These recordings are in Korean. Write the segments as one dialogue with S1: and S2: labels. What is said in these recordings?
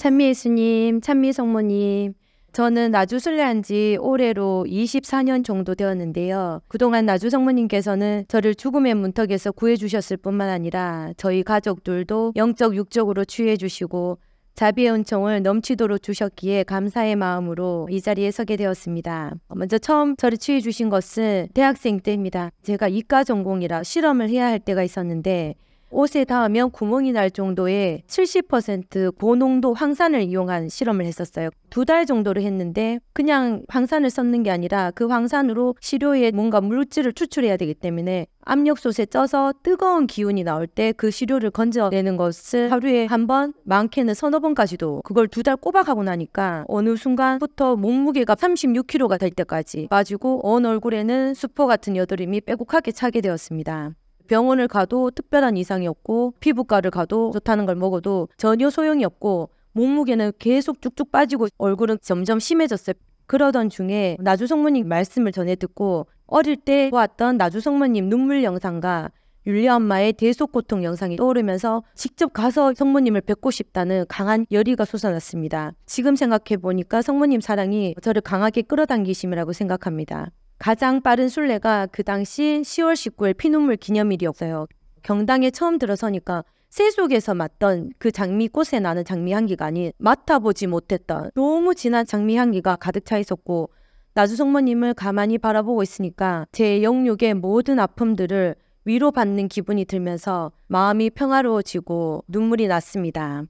S1: 찬미 예수님, 찬미 성모님, 저는 나주 순례한 지 올해로 24년 정도 되었는데요. 그동안 나주 성모님께서는 저를 죽음의 문턱에서 구해주셨을 뿐만 아니라 저희 가족들도 영적 육적으로 취해주시고 자비의 은총을 넘치도록 주셨기에 감사의 마음으로 이 자리에 서게 되었습니다. 먼저 처음 저를 취해 주신 것은 대학생 때입니다. 제가 이과 전공이라 실험을 해야 할 때가 있었는데 옷에 닿으면 구멍이 날 정도의 70% 고농도 황산을 이용한 실험을 했었어요. 두 달 정도를 했는데 그냥 황산을 썼는 게 아니라 그 황산으로 시료에 뭔가 물질을 추출해야 되기 때문에 압력솥에 쪄서 뜨거운 기운이 나올 때 그 시료를 건져내는 것을 하루에 한 번, 많게는 서너 번까지도 그걸 두 달 꼬박하고 나니까 어느 순간부터 몸무게가 36kg가 될 때까지 빠지고 온 얼굴에는 수포 같은 여드름이 빼곡하게 차게 되었습니다. 병원을 가도 특별한 이상이 없고 피부과를 가도 좋다는 걸 먹어도 전혀 소용이 없고 몸무게는 계속 쭉쭉 빠지고 얼굴은 점점 심해졌어요. 그러던 중에 나주성모님 말씀을 전해 듣고 어릴 때 보았던 나주성모님 눈물 영상과 율리 엄마의 대속고통 영상이 떠오르면서 직접 가서 성모님을 뵙고 싶다는 강한 열의가 솟아났습니다. 지금 생각해보니까 성모님 사랑이 저를 강하게 끌어당기심이라고 생각합니다. 가장 빠른 순례가 그 당시 10월 19일 피눈물 기념일이었어요. 경당에 처음 들어서니까 새 속에서 맡던 그 장미꽃에 나는 장미 향기가 아닌 맡아보지 못했던 너무 진한 장미 향기가 가득 차 있었고 나주성모님을 가만히 바라보고 있으니까 제 영육의 모든 아픔들을 위로받는 기분이 들면서 마음이 평화로워지고 눈물이 났습니다.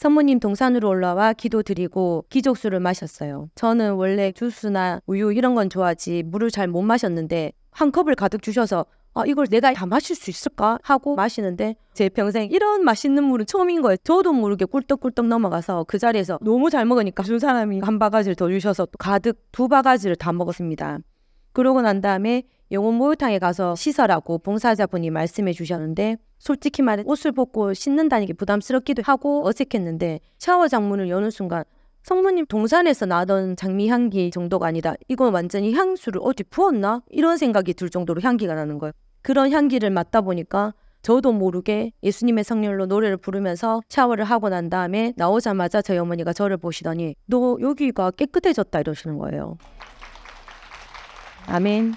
S1: 선모님 동산으로 올라와 기도드리고 기족수를 마셨어요. 저는 원래 주스나 우유 이런 건 좋아하지 물을 잘 못 마셨는데 한 컵을 가득 주셔서 아, 이걸 내가 다 마실 수 있을까? 하고 마시는데 제 평생 이런 맛있는 물은 처음인 거예요. 저도 모르게 꿀떡꿀떡 넘어가서 그 자리에서 너무 잘 먹으니까 준 사람이 한 바가지를 더 주셔서 가득 두 바가지를 다 먹었습니다. 그러고 난 다음에 영혼 모욕탕에 가서 씻어라고 봉사자분이 말씀해 주셨는데 솔직히 말해 옷을 벗고 씻는다는 게 부담스럽기도 하고 어색했는데 샤워장 문을 여는 순간 성모님 동산에서 나던 장미 향기 정도가 아니다. 이건 완전히 향수를 어디 부었나? 이런 생각이 들 정도로 향기가 나는 거예요. 그런 향기를 맡다 보니까 저도 모르게 예수님의 성령로 노래를 부르면서 샤워를 하고 난 다음에 나오자마자 저희 어머니가 저를 보시더니 너 여기가 깨끗해졌다 이러시는 거예요. 아멘.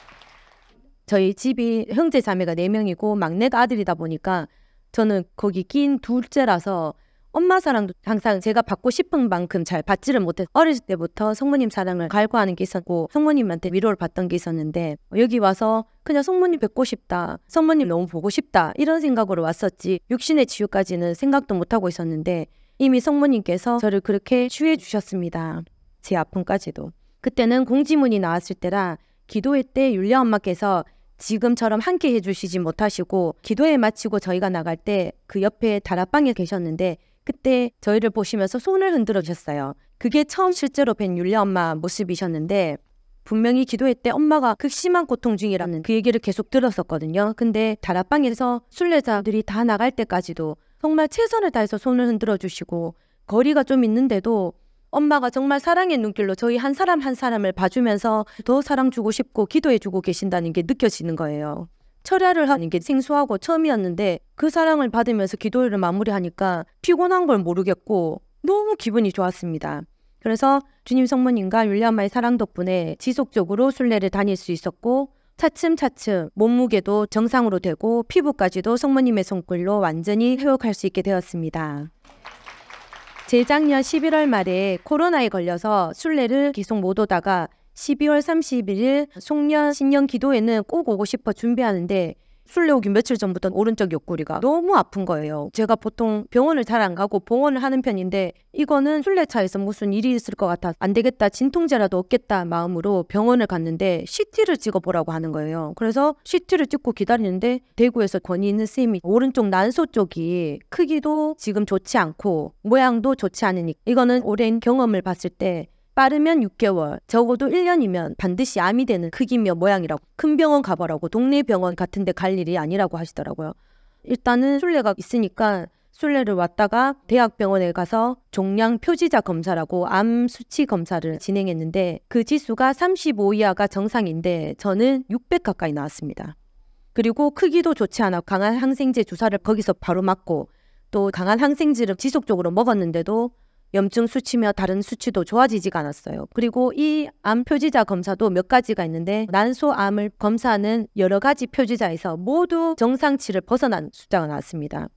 S1: 저희 집이 형제 자매가 네 명이고 막내가 아들이다 보니까 저는 거기 낀 둘째라서 엄마 사랑도 항상 제가 받고 싶은 만큼 잘 받지를 못해서 어릴 때부터 성모님 사랑을 갈구하는 게 있었고 성모님한테 위로를 받던 게 있었는데 여기 와서 그냥 성모님 뵙고 싶다 성모님 너무 보고 싶다 이런 생각으로 왔었지 육신의 치유까지는 생각도 못하고 있었는데 이미 성모님께서 저를 그렇게 치유해 주셨습니다 제 아픔까지도 그때는 공지문이 나왔을 때라 기도회 때 율리 엄마께서 지금처럼 함께 해주시지 못하시고 기도회 마치고 저희가 나갈 때 그 옆에 다락방에 계셨는데 그때 저희를 보시면서 손을 흔들어 주셨어요. 그게 처음 실제로 뵌 율리 엄마 모습이셨는데 분명히 기도회 때 엄마가 극심한 고통 중이라는 그 얘기를 계속 들었었거든요. 근데 다락방에서 순례자들이 다 나갈 때까지도 정말 최선을 다해서 손을 흔들어 주시고 거리가 좀 있는데도 엄마가 정말 사랑의 눈길로 저희 한 사람 한 사람을 봐주면서 더 사랑 주고 싶고 기도해 주고 계신다는 게 느껴지는 거예요. 철야를 하는 게 생소하고 처음이었는데 그 사랑을 받으면서 기도회를 마무리하니까 피곤한 걸 모르겠고 너무 기분이 좋았습니다. 그래서 주님 성모님과 율리엄마의 사랑 덕분에 지속적으로 순례를 다닐 수 있었고 차츰차츰 몸무게도 정상으로 되고 피부까지도 성모님의 손길로 완전히 회복할 수 있게 되었습니다. 재작년 11월 말에 코로나에 걸려서 순례를 계속 못 오다가 12월 31일 송년 신년 기도회는 꼭 오고 싶어 준비하는데 술래오기 며칠 전부터 오른쪽 옆구리가 너무 아픈 거예요. 제가 보통 병원을 잘 안 가고 봉원을 하는 편인데 이거는 술래차에서 무슨 일이 있을 것 같아 안 되겠다 진통제라도 없겠다 마음으로 병원을 갔는데 CT를 찍어보라고 하는 거예요. 그래서 CT를 찍고 기다리는데 대구에서 권위 있는 스이 오른쪽 난소 쪽이 크기도 지금 좋지 않고 모양도 좋지 않으니 까 이거는 오랜 경험을 봤을 때 빠르면 6개월, 적어도 1년이면 반드시 암이 되는 크기며 모양이라고 큰 병원 가봐라고 동네 병원 같은 데 갈 일이 아니라고 하시더라고요. 일단은 술래가 있으니까 술래를 왔다가 대학병원에 가서 종양 표지자 검사라고 암 수치 검사를 진행했는데 그 지수가 35 이하가 정상인데 저는 600 가까이 나왔습니다. 그리고 크기도 좋지 않아 강한 항생제 주사를 거기서 바로 맞고 또 강한 항생제를 지속적으로 먹었는데도 염증 수치며 다른 수치도 좋아지지가 않았어요. 그리고 이 암 표지자 검사도 몇 가지가 있는데 난소암을 검사하는 여러 가지 표지자에서 모두 정상치를 벗어난 숫자가 나왔습니다.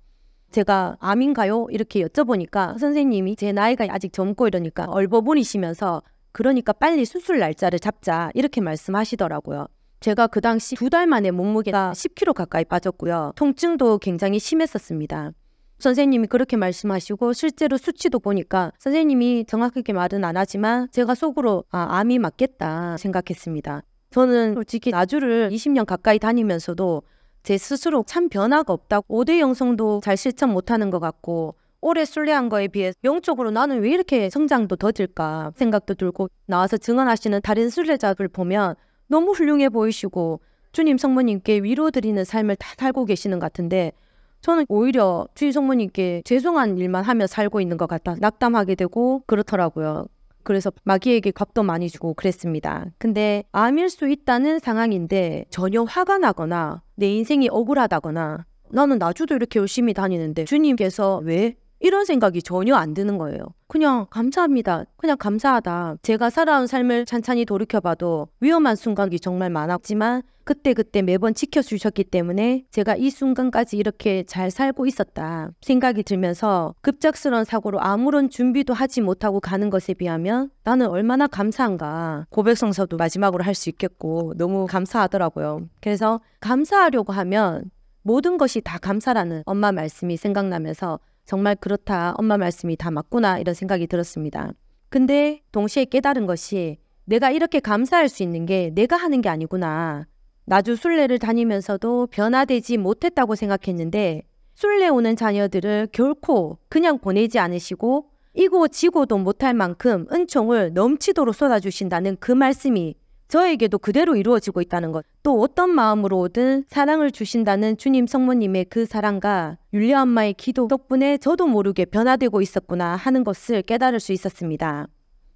S1: 제가 암인가요? 이렇게 여쭤보니까 선생님이 제 나이가 아직 젊고 이러니까 얼버무리시면서 그러니까 빨리 수술 날짜를 잡자 이렇게 말씀하시더라고요. 제가 그 당시 두 달 만에 몸무게가 10kg 가까이 빠졌고요. 통증도 굉장히 심했었습니다. 선생님이 그렇게 말씀하시고 실제로 수치도 보니까 선생님이 정확하게 말은 안 하지만 제가 속으로 아, 암이 맞겠다 생각했습니다. 저는 솔직히 나주를 20년 가까이 다니면서도 제 스스로 참 변화가 없다고 5대 영성도 잘 실천 못하는 것 같고 오래 순례한 거에 비해 영적으로 나는 왜 이렇게 성장도 더딜까 생각도 들고 나와서 증언하시는 다른 순례자들 보면 너무 훌륭해 보이시고 주님 성모님께 위로 드리는 삶을 다 살고 계시는 것 같은데 저는 오히려 주인 성모님께 죄송한 일만 하며 살고 있는 것 같다 낙담하게 되고 그렇더라고요. 그래서 마귀에게 값도 많이 주고 그랬습니다. 근데 암일 수 있다는 상황인데 전혀 화가 나거나 내 인생이 억울하다거나 나는 나주도 이렇게 열심히 다니는데 주님께서 왜 이런 생각이 전혀 안 드는 거예요. 그냥 감사합니다. 그냥 감사하다. 제가 살아온 삶을 찬찬히 돌이켜봐도 위험한 순간이 정말 많았지만 그때그때 매번 지켜주셨기 때문에 제가 이 순간까지 이렇게 잘 살고 있었다 생각이 들면서 급작스러운 사고로 아무런 준비도 하지 못하고 가는 것에 비하면 나는 얼마나 감사한가. 고백성서도 마지막으로 할 수 있겠고 너무 감사하더라고요. 그래서 감사하려고 하면 모든 것이 다 감사라는 엄마 말씀이 생각나면서 정말 그렇다. 엄마 말씀이 다 맞구나. 이런 생각이 들었습니다. 근데 동시에 깨달은 것이 내가 이렇게 감사할 수 있는 게 내가 하는 게 아니구나. 나주 순례를 다니면서도 변화되지 못했다고 생각했는데 순례 오는 자녀들을 결코 그냥 보내지 않으시고 이고 지고도 못할 만큼 은총을 넘치도록 쏟아주신다는 그 말씀이 저에게도 그대로 이루어지고 있다는 것. 또 어떤 마음으로든 사랑을 주신다는 주님 성모님의 그 사랑과 율리 엄마의 기도 덕분에 저도 모르게 변화되고 있었구나 하는 것을 깨달을 수 있었습니다.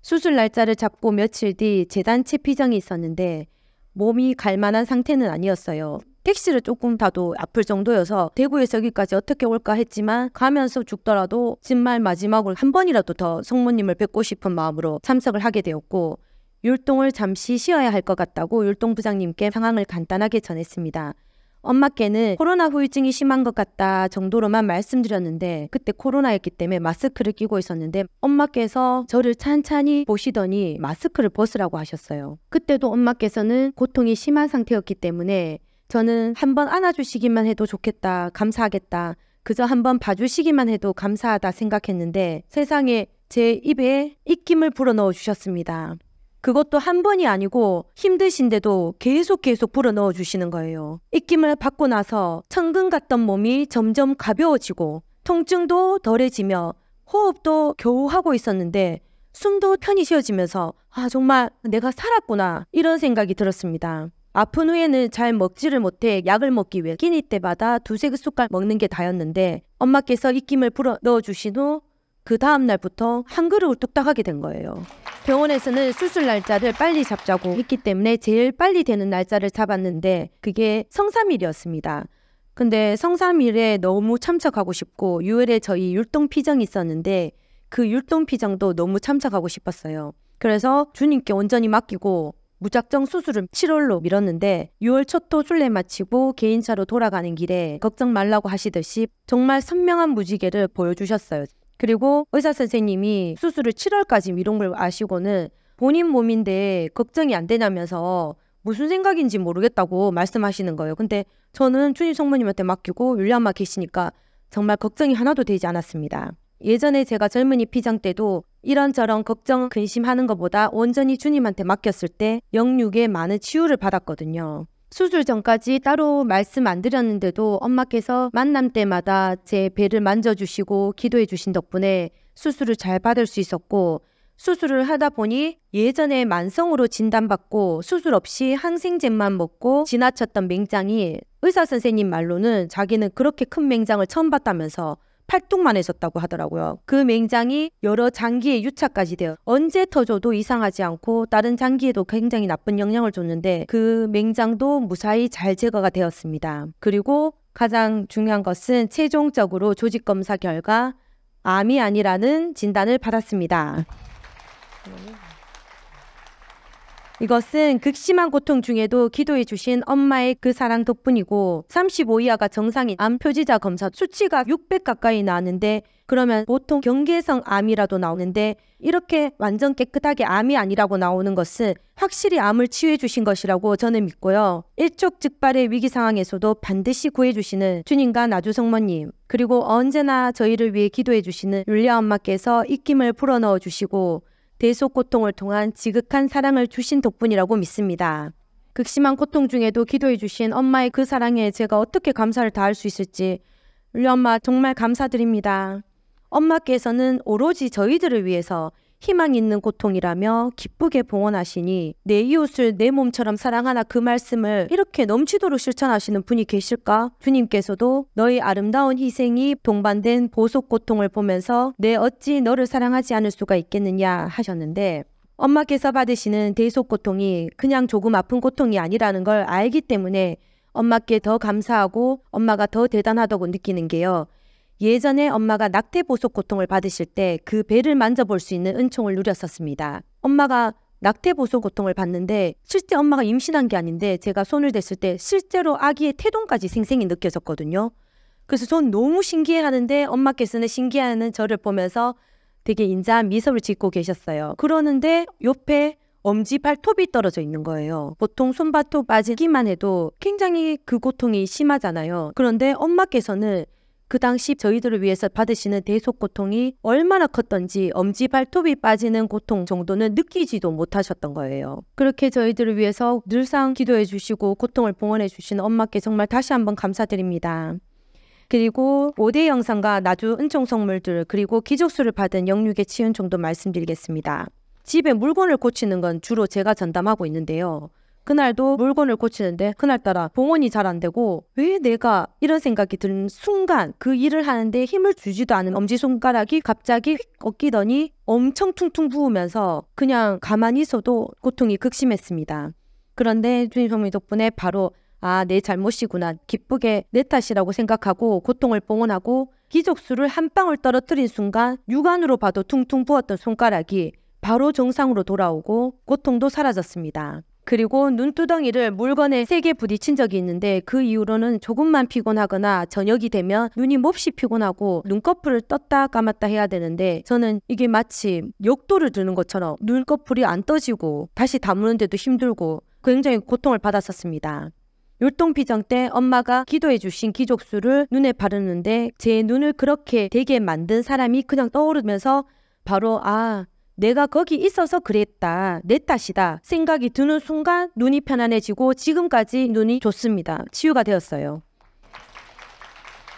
S1: 수술 날짜를 잡고 며칠 뒤 재단 체피장이 있었는데 몸이 갈만한 상태는 아니었어요. 택시를 조금 타도 아플 정도여서 대구에서 여기까지 어떻게 올까 했지만 가면서 죽더라도 정말 마지막으로 한 번이라도 더 성모님을 뵙고 싶은 마음으로 참석을 하게 되었고 율동을 잠시 쉬어야 할 것 같다고 율동 부장님께 상황을 간단하게 전했습니다. 엄마께는 코로나 후유증이 심한 것 같다 정도로만 말씀드렸는데 그때 코로나였기 때문에 마스크를 끼고 있었는데 엄마께서 저를 찬찬히 보시더니 마스크를 벗으라고 하셨어요. 그때도 엄마께서는 고통이 심한 상태였기 때문에 저는 한번 안아주시기만 해도 좋겠다, 감사하겠다, 그저 한번 봐주시기만 해도 감사하다 생각했는데 세상에 제 입에 입김을 불어넣어 주셨습니다. 그것도 한 번이 아니고 힘드신데도 계속 계속 불어 넣어 주시는 거예요. 입김을 받고 나서 천근 같던 몸이 점점 가벼워지고 통증도 덜해지며 호흡도 겨우 하고 있었는데 숨도 편히 쉬어지면서 아 정말 내가 살았구나 이런 생각이 들었습니다. 아픈 후에는 잘 먹지를 못해 약을 먹기 위해 끼니 때마다 두세 그 숟갈 먹는 게 다였는데 엄마께서 입김을 불어 넣어주신 후 그 다음날부터 한 그릇을 뚝딱하게 된 거예요. 병원에서는 수술 날짜를 빨리 잡자고 했기 때문에 제일 빨리 되는 날짜를 잡았는데 그게 성삼일이었습니다. 근데 성삼일에 너무 참석하고 싶고 6월에 저희 율동 피정이 있었는데 그 율동 피정도 너무 참석하고 싶었어요. 그래서 주님께 온전히 맡기고 무작정 수술은 7월로 미뤘는데 6월 첫토 순례 마치고 개인차로 돌아가는 길에 걱정 말라고 하시듯이 정말 선명한 무지개를 보여주셨어요. 그리고 의사 선생님이 수술을 7월까지 미룬 걸 아시고는 본인 몸인데 걱정이 안 되냐면서 무슨 생각인지 모르겠다고 말씀하시는 거예요. 근데 저는 주님 성모님한테 맡기고 율리엄마 계시니까 정말 걱정이 하나도 되지 않았습니다. 예전에 제가 젊은이 피장 때도 이런저런 걱정 근심하는 것보다 온전히 주님한테 맡겼을 때 영육에 많은 치유를 받았거든요. 수술 전까지 따로 말씀 안 드렸는데도 엄마께서 만남 때마다 제 배를 만져주시고 기도해 주신 덕분에 수술을 잘 받을 수 있었고 수술을 하다 보니 예전에 만성으로 진단받고 수술 없이 항생제만 먹고 지나쳤던 맹장이 의사 선생님 말로는 자기는 그렇게 큰 맹장을 처음 봤다면서 팔뚝만 해졌다고 하더라고요. 그 맹장이 여러 장기에 유착까지 되어 언제 터져도 이상하지 않고 다른 장기에도 굉장히 나쁜 영향을 줬는데 그 맹장도 무사히 잘 제거가 되었습니다. 그리고 가장 중요한 것은 최종적으로 조직 검사 결과 암이 아니라는 진단을 받았습니다. 네. 이것은 극심한 고통 중에도 기도해 주신 엄마의 그 사랑 덕분이고 35이하가 정상인 암 표지자 검사 수치가 600 가까이 나는데 그러면 보통 경계성 암이라도 나오는데 이렇게 완전 깨끗하게 암이 아니라고 나오는 것은 확실히 암을 치유해 주신 것이라고 저는 믿고요. 일촉즉발의 위기 상황에서도 반드시 구해 주시는 주님과 나주 성모님 그리고 언제나 저희를 위해 기도해 주시는 율리 엄마께서 입김을 풀어넣어 주시고 대속 고통을 통한 지극한 사랑을 주신 덕분이라고 믿습니다. 극심한 고통 중에도 기도해 주신 엄마의 그 사랑에 제가 어떻게 감사를 다할 수 있을지 우리 엄마 정말 감사드립니다. 엄마께서는 오로지 저희들을 위해서 희망 있는 고통이라며 기쁘게 봉헌하시니 내 이웃을 내 몸처럼 사랑하나 그 말씀을 이렇게 넘치도록 실천하시는 분이 계실까? 주님께서도 너희 아름다운 희생이 동반된 보속 고통을 보면서 내 어찌 너를 사랑하지 않을 수가 있겠느냐 하셨는데 엄마께서 받으시는 대속 고통이 그냥 조금 아픈 고통이 아니라는 걸 알기 때문에 엄마께 더 감사하고 엄마가 더 대단하다고 느끼는 게요. 예전에 엄마가 낙태 보속 고통을 받으실 때 그 배를 만져볼 수 있는 은총을 누렸었습니다. 엄마가 낙태 보속 고통을 받는데 실제 엄마가 임신한 게 아닌데 제가 손을 댔을 때 실제로 아기의 태동까지 생생히 느껴졌거든요. 그래서 전 너무 신기해 하는데 엄마께서는 신기해하는 저를 보면서 되게 인자한 미소를 짓고 계셨어요. 그러는데 옆에 엄지 발톱이 떨어져 있는 거예요. 보통 손발톱 빠지기만 해도 굉장히 그 고통이 심하잖아요. 그런데 엄마께서는 그 당시 저희들을 위해서 받으시는 대속 고통이 얼마나 컸던지 엄지 발톱이 빠지는 고통 정도는 느끼지도 못하셨던 거예요. 그렇게 저희들을 위해서 늘상 기도해 주시고 고통을 봉헌해 주신 엄마께 정말 다시 한번 감사드립니다. 그리고 5대 영상과 나주 은총 성물들 그리고 기적수를 받은 영육의 치은총도 말씀드리겠습니다. 집에 물건을 고치는 건 주로 제가 전담하고 있는데요. 그날도 물건을 고치는데 그날따라 봉헌이 잘 안 되고 왜 내가 이런 생각이 드는 순간 그 일을 하는데 힘을 주지도 않은 엄지손가락이 갑자기 휙 꺾이더니 엄청 퉁퉁 부으면서 그냥 가만히 있어도 고통이 극심했습니다. 그런데 주임성미 덕분에 바로 아, 내 잘못이구나. 기쁘게 내 탓이라고 생각하고 고통을 봉헌하고 기적수를 한 방울 떨어뜨린 순간 육안으로 봐도 퉁퉁 부었던 손가락이 바로 정상으로 돌아오고 고통도 사라졌습니다. 그리고 눈두덩이를 물건에 세게 부딪힌 적이 있는데 그 이후로는 조금만 피곤하거나 저녁이 되면 눈이 몹시 피곤하고 눈꺼풀을 떴다 감았다 해야 되는데 저는 이게 마치 역도를 드는 것처럼 눈꺼풀이 안 떠지고 다시 다으는데도 힘들고 굉장히 고통을 받았었습니다. 율동피정 때 엄마가 기도해 주신 기족수를 눈에 바르는데 제 눈을 그렇게 되게 만든 사람이 그냥 떠오르면서 바로 아 내가 거기 있어서 그랬다. 내 탓이다. 생각이 드는 순간 눈이 편안해지고 지금까지 눈이 좋습니다. 치유가 되었어요.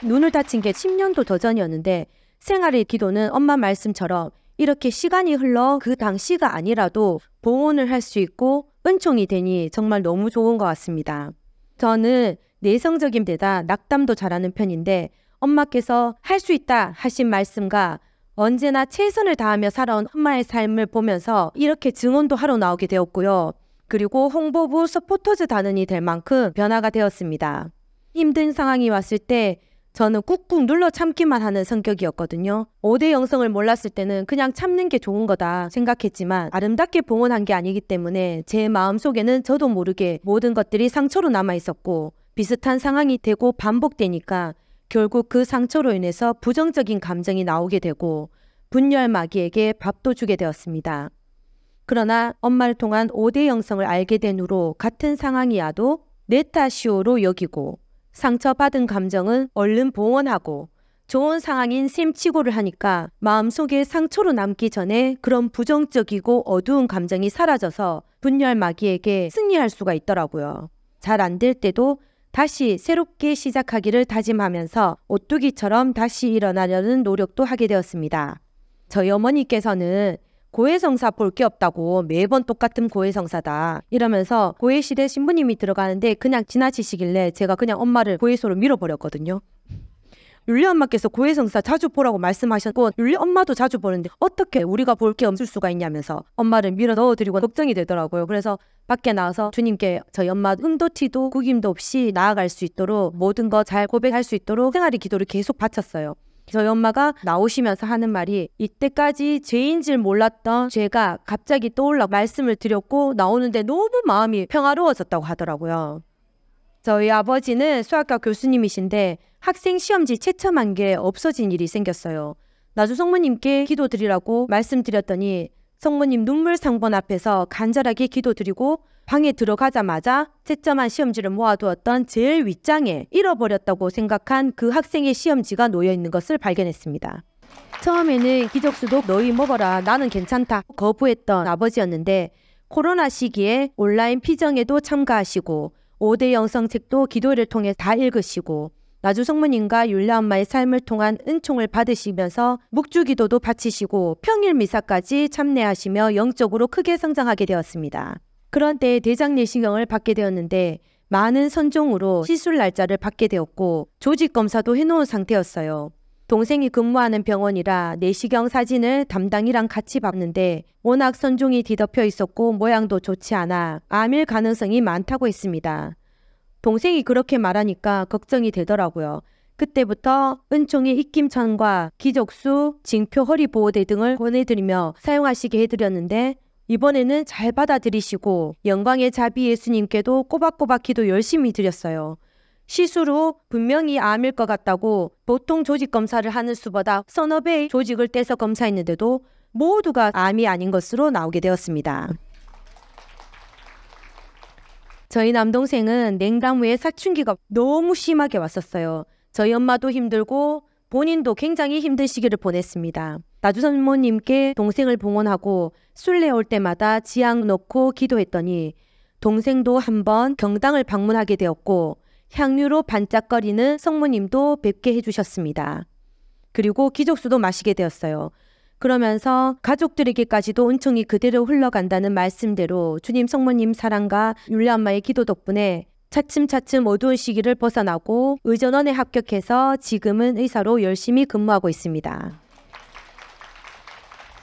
S1: 눈을 다친 게 10년도 더 전이었는데 생활의 기도는 엄마 말씀처럼 이렇게 시간이 흘러 그 당시가 아니라도 보온을 할 수 있고 은총이 되니 정말 너무 좋은 것 같습니다. 저는 내성적인 데다 낙담도 잘하는 편인데 엄마께서 할 수 있다 하신 말씀과 언제나 최선을 다하며 살아온 엄마의 삶을 보면서 이렇게 증언도 하러 나오게 되었고요. 그리고 홍보부 서포터즈 단원이 될 만큼 변화가 되었습니다. 힘든 상황이 왔을 때 저는 꾹꾹 눌러 참기만 하는 성격이었거든요. 5대 영성을 몰랐을 때는 그냥 참는 게 좋은 거다 생각했지만 아름답게 봉헌한 게 아니기 때문에 제 마음 속에는 저도 모르게 모든 것들이 상처로 남아 있었고 비슷한 상황이 되고 반복되니까 결국 그 상처로 인해서 부정적인 감정이 나오게 되고 분열 마귀에게 밥도 주게 되었습니다. 그러나 엄마를 통한 5대 영성을 알게 된 후로 같은 상황이야도 네타이오로 여기고 상처받은 감정은 얼른 봉헌하고 좋은 상황인 샘치고를 하니까 마음속에 상처로 남기 전에 그런 부정적이고 어두운 감정이 사라져서 분열 마귀에게 승리할 수가 있더라고요. 잘 안 될 때도 다시 새롭게 시작하기를 다짐하면서 오뚜기처럼 다시 일어나려는 노력도 하게 되었습니다. 저희 어머니께서는 고해성사 볼 게 없다고 매번 똑같은 고해성사다 이러면서 고해실에 신부님이 들어가는데 그냥 지나치시길래 제가 그냥 엄마를 고해소로 밀어버렸거든요. 윤리 엄마께서 고해성사 자주 보라고 말씀하셨고 윤리 엄마도 자주 보는데 어떻게 우리가 볼 게 없을 수가 있냐면서 엄마를 밀어 넣어드리고 걱정이 되더라고요. 그래서 밖에 나와서 주님께 저희 엄마 흠도티도 구김도 없이 나아갈 수 있도록 모든 거 잘 고백할 수 있도록 생활의 기도를 계속 바쳤어요. 저희 엄마가 나오시면서 하는 말이 이때까지 죄인 줄 몰랐던 죄가 갑자기 떠올라 말씀을 드렸고 나오는데 너무 마음이 평화로워졌다고 하더라고요. 저희 아버지는 수학과 교수님이신데 학생 시험지 채점한 게 없어진 일이 생겼어요. 나주 성모님께 기도드리라고 말씀드렸더니 성모님 눈물 상번 앞에서 간절하게 기도드리고 방에 들어가자마자 채점한 시험지를 모아두었던 제일 윗장에 잃어버렸다고 생각한 그 학생의 시험지가 놓여있는 것을 발견했습니다. 처음에는 기적수도 너희 먹어라 나는 괜찮다 거부했던 아버지였는데 코로나 시기에 온라인 피정에도 참가하시고 5대 영성책도 기도를 통해 다 읽으시고 나주 성모님과 율라 엄마의 삶을 통한 은총을 받으시면서 묵주 기도도 바치시고 평일 미사까지 참내하시며 영적으로 크게 성장하게 되었습니다. 그런 때 대장 내시경을 받게 되었는데 많은 선종으로 시술 날짜를 받게 되었고 조직 검사도 해놓은 상태였어요. 동생이 근무하는 병원이라 내시경 사진을 담당이랑 같이 봤는데 워낙 선종이 뒤덮여 있었고 모양도 좋지 않아 암일 가능성이 많다고 했습니다. 동생이 그렇게 말하니까 걱정이 되더라고요. 그때부터 은총이 입김천과 기적수, 징표 허리 보호대 등을 권해드리며 사용하시게 해드렸는데 이번에는 잘 받아들이시고 영광의 자비 예수님께도 꼬박꼬박 기도 열심히 드렸어요. 시술후 분명히 암일 것 같다고 보통 조직 검사를 하는 수보다 서너 배의 조직을 떼서 검사했는데도 모두가 암이 아닌 것으로 나오게 되었습니다. 저희 남동생은 냉담 후에 사춘기가 너무 심하게 왔었어요. 저희 엄마도 힘들고 본인도 굉장히 힘든 시기를 보냈습니다. 나주선모님께 동생을 봉헌하고 술래 올 때마다 지향 놓고 기도했더니 동생도 한 번 경당을 방문하게 되었고 향유로 반짝거리는 성모님도 뵙게 해주셨습니다. 그리고 기적수도 마시게 되었어요. 그러면서 가족들에게까지도 은총이 그대로 흘러간다는 말씀대로 주님 성모님 사랑과 윤리엄마의 기도 덕분에 차츰차츰 어두운 시기를 벗어나고 의전원에 합격해서 지금은 의사로 열심히 근무하고 있습니다.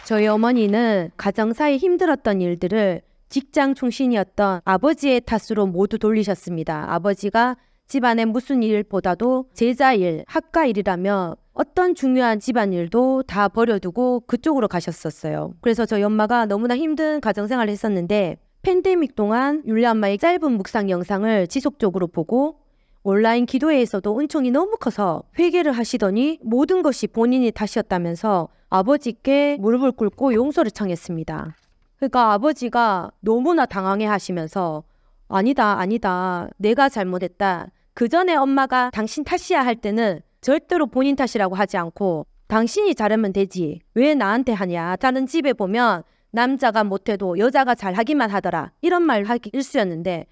S1: 저희 어머니는 가정사에 힘들었던 일들을 직장 충신이었던 아버지의 탓으로 모두 돌리셨습니다. 아버지가 집안의 무슨 일보다도 제자일, 학가일이라며 어떤 중요한 집안일도 다 버려두고 그쪽으로 가셨었어요. 그래서 저희 엄마가 너무나 힘든 가정생활을 했었는데 팬데믹 동안 율리 엄마의 짧은 묵상 영상을 지속적으로 보고 온라인 기도회에서도 은총이 너무 커서 회개를 하시더니 모든 것이 본인이 탓이었다면서 아버지께 무릎을 꿇고 용서를 청했습니다. 그러니까 아버지가 너무나 당황해 하시면서 아니다, 아니다, 내가 잘못했다. 그 전에 엄마가 당신 탓이야 할 때는 절대로 본인 탓이라고 하지 않고 당신이 잘하면 되지. 왜 나한테 하냐. 다른 집에 보면 남자가 못해도 여자가 잘하기만 하더라. 이런 말 하기 일쑤였는데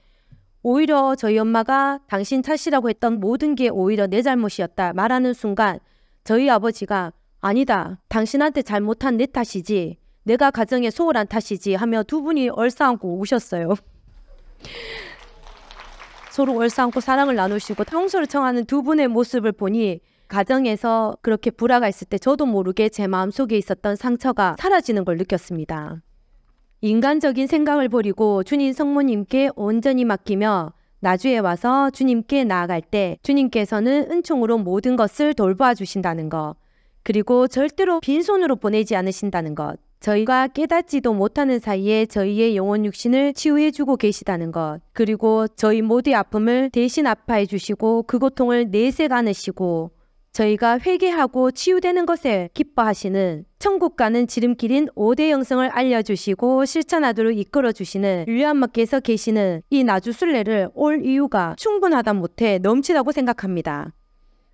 S1: 오히려 저희 엄마가 당신 탓이라고 했던 모든 게 오히려 내 잘못이었다 말하는 순간 저희 아버지가 아니다. 당신한테 잘못한 내 탓이지. 내가 가정에 소홀한 탓이지 하며 두 분이 얼싸안고 우셨어요. 서로 월싸안고 사랑을 나누시고 형수를 청하는 두 분의 모습을 보니 가정에서 그렇게 불화가 있을 때 저도 모르게 제 마음속에 있었던 상처가 사라지는 걸 느꼈습니다. 인간적인 생각을 버리고 주님 성모님께 온전히 맡기며 나주에 와서 주님께 나아갈 때 주님께서는 은총으로 모든 것을 돌봐 주신다는 것, 그리고 절대로 빈손으로 보내지 않으신다는 것, 저희가 깨닫지도 못하는 사이에 저희의 영혼 육신을 치유해 주고 계시다는 것. 그리고 저희 모두의 아픔을 대신 아파해 주시고 그 고통을 내색 안으시고 저희가 회개하고 치유되는 것에 기뻐하시는 천국 가는 지름길인 5대 영성을 알려주시고 실천하도록 이끌어주시는 율리엄마께서 계시는 이 나주순례를 올 이유가 충분하다 못해 넘치다고 생각합니다.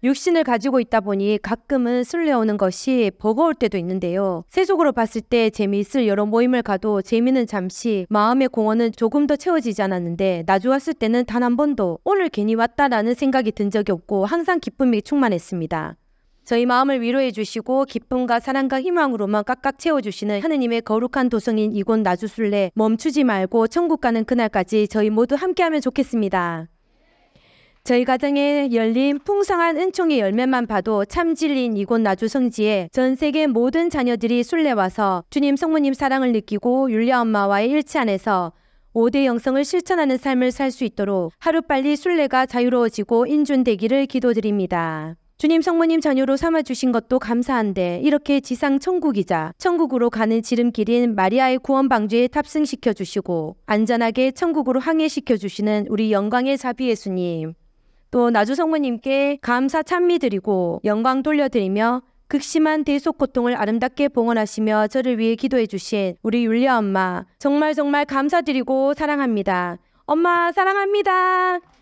S1: 육신을 가지고 있다 보니 가끔은 술래오는 것이 버거울 때도 있는데요. 세속으로 봤을 때 재미있을 여러 모임을 가도 재미는 잠시 마음의 공허는 조금 더 채워지지 않았는데 나주 왔을 때는 단 한 번도 오늘 괜히 왔다라는 생각이 든 적이 없고 항상 기쁨이 충만했습니다. 저희 마음을 위로해 주시고 기쁨과 사랑과 희망으로만 깍깍 채워 주시는 하느님의 거룩한 도성인 이곳 나주술래 멈추지 말고 천국 가는 그날까지 저희 모두 함께하면 좋겠습니다. 저희 가정에 열린 풍성한 은총의 열매만 봐도 참 진리인 이곳 나주 성지에 전 세계 모든 자녀들이 순례 와서 주님 성모님 사랑을 느끼고 율리 엄마와의 일치 안에서 5대 영성을 실천하는 삶을 살 수 있도록 하루빨리 순례가 자유로워지고 인준되기를 기도드립니다. 주님 성모님 자녀로 삼아주신 것도 감사한데 이렇게 지상 천국이자 천국으로 가는 지름길인 마리아의 구원 방주에 탑승시켜 주시고 안전하게 천국으로 항해시켜 주시는 우리 영광의 자비 예수님. 또 나주성모님께 감사 찬미 드리고 영광 돌려드리며 극심한 대속 고통을 아름답게 봉헌하시며 저를 위해 기도해 주신 우리 율리 엄마 정말 정말 감사드리고 사랑합니다. 엄마 사랑합니다.